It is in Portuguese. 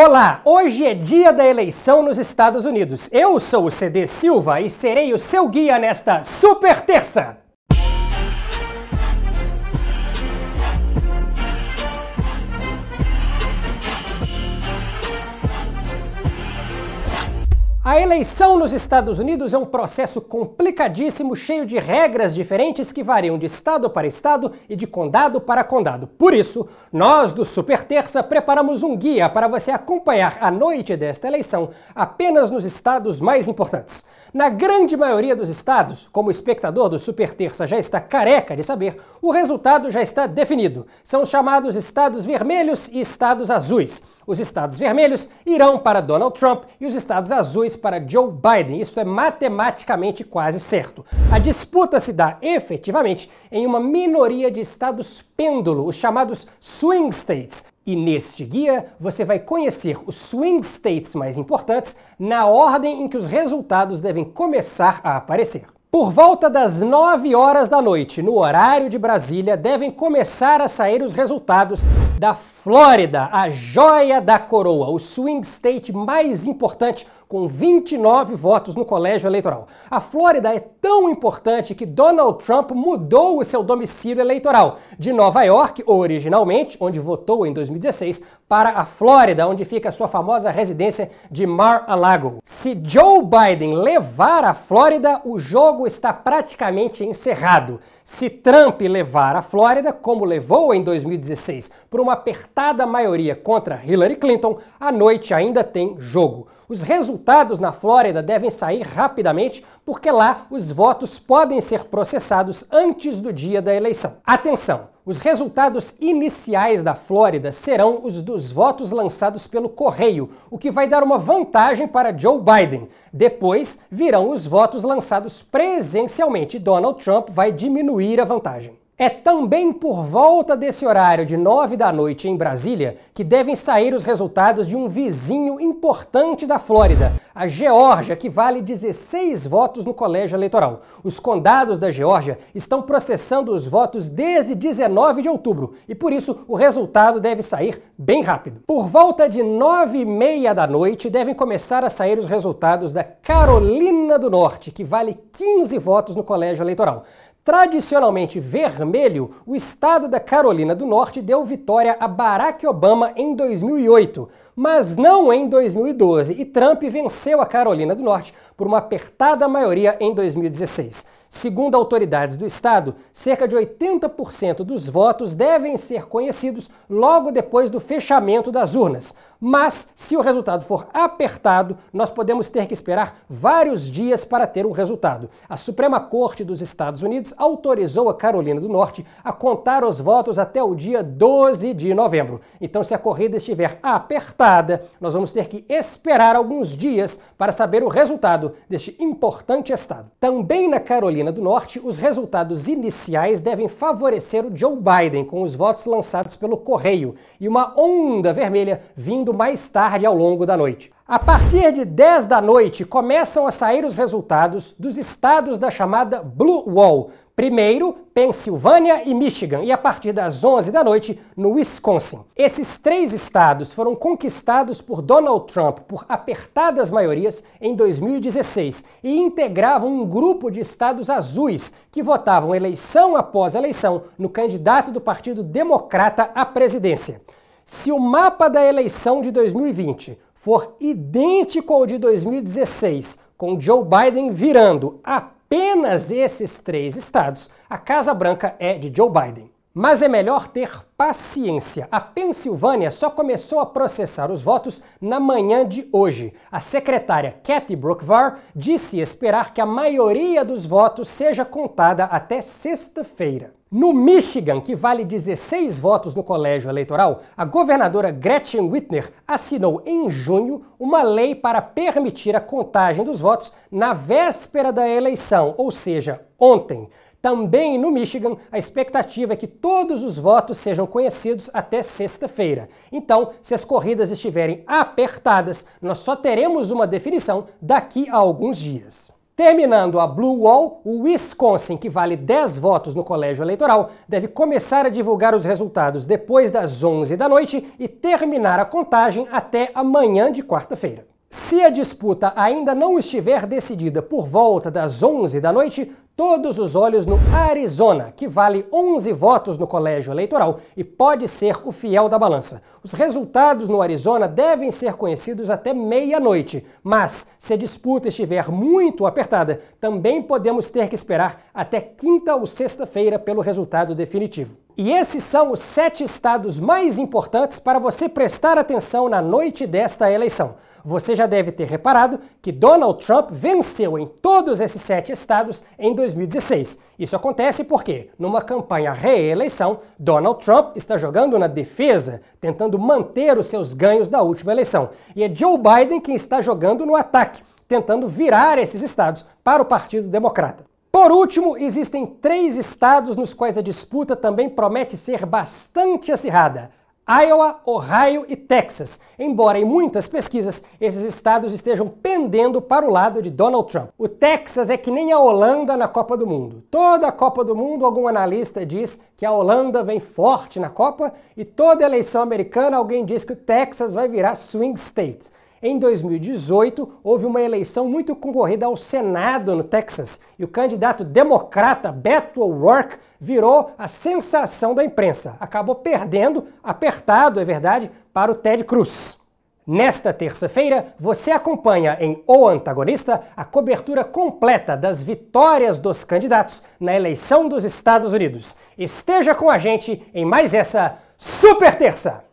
Olá, hoje é dia da eleição nos Estados Unidos. Eu sou o CD Silva e serei o seu guia nesta super terça. A eleição nos Estados Unidos é um processo complicadíssimo, cheio de regras diferentes que variam de estado para estado e de condado para condado. Por isso, nós do Super Terça preparamos um guia para você acompanhar a noite desta eleição apenas nos estados mais importantes. Na grande maioria dos estados, como o espectador do Super Terça já está careca de saber, o resultado já está definido. São os chamados estados vermelhos e estados azuis. Os estados vermelhos irão para Donald Trump e os estados azuis para Joe Biden. Isso é matematicamente quase certo. A disputa se dá efetivamente em uma minoria de estados pêndulo, os chamados swing states, e neste guia você vai conhecer os swing states mais importantes na ordem em que os resultados devem começar a aparecer. Por volta das 9 horas da noite, no horário de Brasília, devem começar a sair os resultados da Flórida, a joia da coroa, o swing state mais importante com 29 votos no colégio eleitoral. A Flórida é tão importante que Donald Trump mudou o seu domicílio eleitoral de Nova York, originalmente, onde votou em 2016, para a Flórida, onde fica a sua famosa residência de Mar-a-Lago. Se Joe Biden levar a Flórida, o jogo está praticamente encerrado. Se Trump levar a Flórida, como levou em 2016, para uma uma apertada maioria contra Hillary Clinton, A noite ainda tem jogo. Os resultados na Flórida devem sair rapidamente, porque lá os votos podem ser processados antes do dia da eleição. Atenção! Os resultados iniciais da Flórida serão os dos votos lançados pelo correio, o que vai dar uma vantagem para Joe Biden. Depois virão os votos lançados presencialmente. Donald Trump vai diminuir a vantagem. É também por volta desse horário de 9 da noite em Brasília que devem sair os resultados de um vizinho importante da Flórida, a Geórgia, que vale 16 votos no colégio eleitoral. Os condados da Geórgia estão processando os votos desde 19 de outubro e, por isso, o resultado deve sair bem rápido. Por volta de 9 e meia da noite devem começar a sair os resultados da Carolina do Norte, que vale 15 votos no colégio eleitoral. Tradicionalmente vermelho, o estado da Carolina do Norte deu vitória a Barack Obama em 2008, mas não em 2012, e Trump venceu a Carolina do Norte por uma apertada maioria em 2016. Segundo autoridades do estado, cerca de 80% dos votos devem ser conhecidos logo depois do fechamento das urnas. Mas se o resultado for apertado, nós podemos ter que esperar vários dias para ter um resultado. A Suprema Corte dos Estados Unidos autorizou a Carolina do Norte a contar os votos até o dia 12 de novembro. Então, se a corrida estiver apertada, nós vamos ter que esperar alguns dias para saber o resultado deste importante estado. Também na Carolina do Norte, os resultados iniciais devem favorecer o Joe Biden com os votos lançados pelo correio e uma onda vermelha vindo mais tarde ao longo da noite. A partir de 10 da noite começam a sair os resultados dos estados da chamada Blue Wall. Primeiro, Pensilvânia e Michigan, e a partir das 11 da noite, no Wisconsin. Esses três estados foram conquistados por Donald Trump por apertadas maiorias em 2016 e integravam um grupo de estados azuis que votavam eleição após eleição no candidato do Partido Democrata à presidência. Se o mapa da eleição de 2020 for idêntico ao de 2016, com Joe Biden virando apenas esses três estados, a Casa Branca é de Joe Biden. Mas é melhor ter paciência. A Pensilvânia só começou a processar os votos na manhã de hoje. A secretária Kathy Brookvar disse esperar que a maioria dos votos seja contada até sexta-feira. No Michigan, que vale 16 votos no colégio eleitoral, a governadora Gretchen Whitmer assinou em junho uma lei para permitir a contagem dos votos na véspera da eleição, ou seja, ontem. Também no Michigan, a expectativa é que todos os votos sejam conhecidos até sexta-feira. Então, se as corridas estiverem apertadas, nós só teremos uma definição daqui a alguns dias. Terminando a Blue Wall, o Wisconsin, que vale 10 votos no colégio eleitoral, deve começar a divulgar os resultados depois das 11 da noite e terminar a contagem até amanhã de quarta-feira. Se a disputa ainda não estiver decidida por volta das 11 da noite, todos os olhos no Arizona, que vale 11 votos no colégio eleitoral e pode ser o fiel da balança. Os resultados no Arizona devem ser conhecidos até meia-noite, mas se a disputa estiver muito apertada, também podemos ter que esperar até quinta ou sexta-feira pelo resultado definitivo. E esses são os sete estados mais importantes para você prestar atenção na noite desta eleição. Você já deve ter reparado que Donald Trump venceu em todos esses sete estados em 2016. Isso acontece porque, numa campanha reeleição, Donald Trump está jogando na defesa, tentando manter os seus ganhos da última eleição. E é Joe Biden quem está jogando no ataque, tentando virar esses estados para o Partido Democrata. Por último, existem três estados nos quais a disputa também promete ser bastante acirrada: Iowa, Ohio e Texas, embora em muitas pesquisas esses estados estejam pendendo para o lado de Donald Trump. O Texas é que nem a Holanda na Copa do Mundo. Toda a Copa do Mundo, algum analista diz que a Holanda vem forte na Copa, e toda eleição americana alguém diz que o Texas vai virar swing state. Em 2018, houve uma eleição muito concorrida ao Senado no Texas e o candidato democrata Beto O'Rourke virou a sensação da imprensa. Acabou perdendo, apertado, é verdade, para o Ted Cruz. Nesta terça-feira, você acompanha em O Antagonista a cobertura completa das vitórias dos candidatos na eleição dos Estados Unidos. Esteja com a gente em mais essa Super Terça!